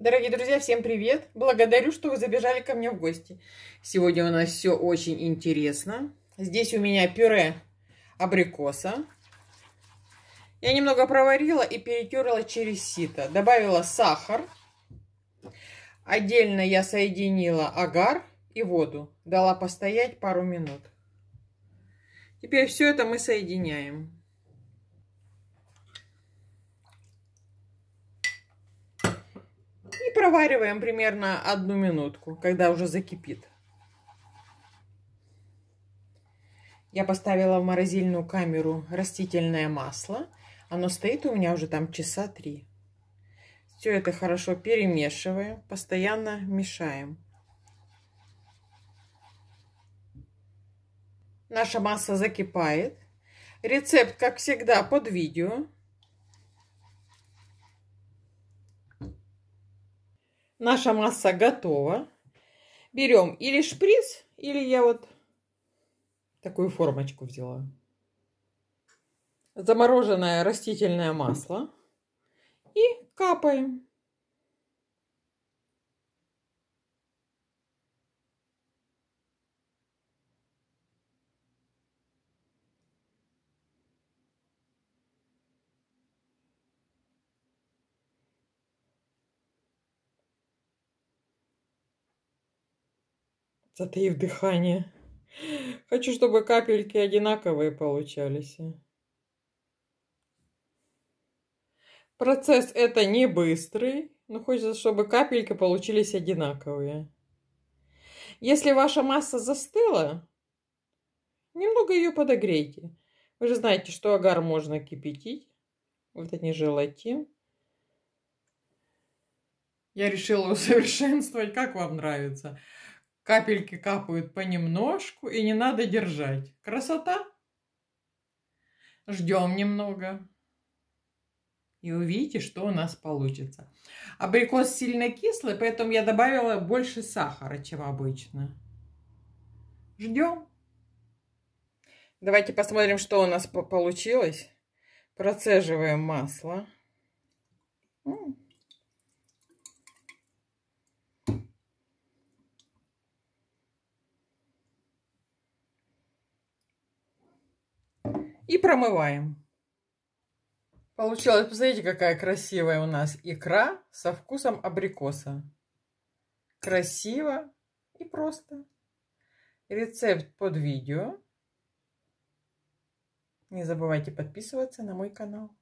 Дорогие друзья, всем привет! Благодарю, что вы забежали ко мне в гости. Сегодня у нас все очень интересно. Здесь у меня пюре абрикоса. Я немного проварила и перетерла через сито. Добавила сахар. Отдельно я соединила агар и воду. Дала постоять пару минут. Теперь все это мы соединяем. провариваем примерно одну минутку, когда уже закипит. Я поставила в морозильную камеру растительное масло. Оно стоит у меня уже там часа три. Все это хорошо перемешиваем, постоянно мешаем. Наша масса закипает. Рецепт, как всегда, под видео. Наша масса готова. Берем или шприц, или я вот такую формочку взяла. Замороженное растительное масло. И капаем. затаив дыхание. Хочу, чтобы капельки одинаковые получались. Процесс это не быстрый, но хочется, чтобы капельки получились одинаковые. Если ваша масса застыла, немного ее подогрейте. Вы же знаете, что агар можно кипятить. Вот они желатин. Я решила усовершенствовать, как вам нравится. Капельки капают понемножку, и не надо держать. Красота! Ждем немного. И увидите, что у нас получится. Абрикос сильно кислый, поэтому я добавила больше сахара, чем обычно. Ждем. Давайте посмотрим, что у нас получилось. Процеживаем масло. М и промываем. Получилось, посмотрите, какая красивая у нас икра со вкусом абрикоса. Красиво и просто. Рецепт под видео. Не забывайте подписываться на мой канал.